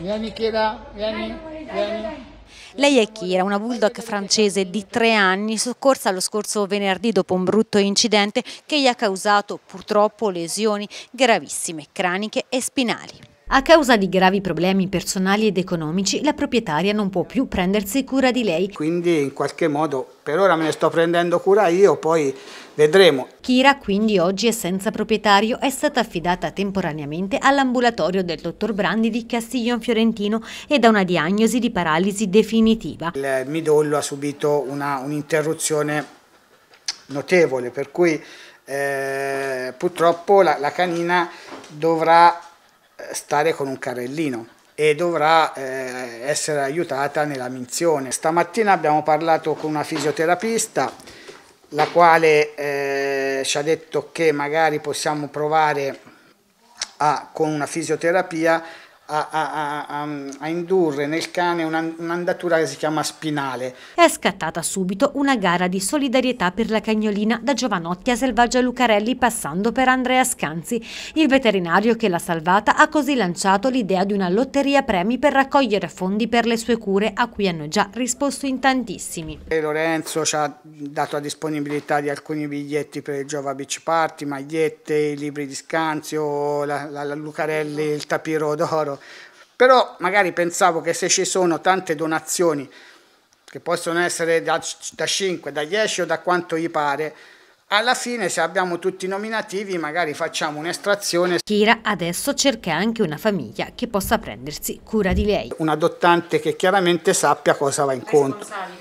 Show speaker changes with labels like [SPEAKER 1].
[SPEAKER 1] Vieni Kira, vieni, vieni.
[SPEAKER 2] Lei è Kira, una bulldog francese di tre anni, soccorsa lo scorso venerdì dopo un brutto incidente che gli ha causato purtroppo lesioni gravissime, craniche e spinali. A causa di gravi problemi personali ed economici, la proprietaria non può più prendersi cura di lei.
[SPEAKER 1] Quindi in qualche modo per ora me ne sto prendendo cura io, poi vedremo.
[SPEAKER 2] Kira quindi oggi è senza proprietario, è stata affidata temporaneamente all'ambulatorio del dottor Brandi di Castiglion Fiorentino ed ha una diagnosi di paralisi definitiva.
[SPEAKER 1] Il midollo ha subito un'interruzione un notevole, per cui eh, purtroppo la, la canina dovrà stare con un carrellino e dovrà eh, essere aiutata nella minzione. Stamattina abbiamo parlato con una fisioterapista, la quale eh, ci ha detto che magari possiamo provare a, con una fisioterapia a, a, a, a, indurre nel cane un'andatura che si chiama spinale. È scattata
[SPEAKER 2] subito una gara di solidarietà per la cagnolina da Giovanotti a Selvaggia Lucarelli passando per Andrea Scanzi. Il veterinario che l'ha salvata ha così lanciato l'idea di una lotteria premi per raccogliere fondi per le sue cure a cui hanno già risposto in tantissimi.
[SPEAKER 1] E Lorenzo ci ha dato la disponibilità di alcuni biglietti per il Giova Beach Party, magliette, libri di Scanzio, la, la, la Lucarelli, il tapiro d'oro però magari pensavo che se ci sono tante donazioni, che possono essere da, da 5, da 10 o da quanto gli pare, alla fine se abbiamo tutti i nominativi
[SPEAKER 2] magari facciamo un'estrazione. Kira adesso cerca anche una famiglia che possa prendersi cura di lei.
[SPEAKER 1] Un adottante che chiaramente sappia cosa va incontro.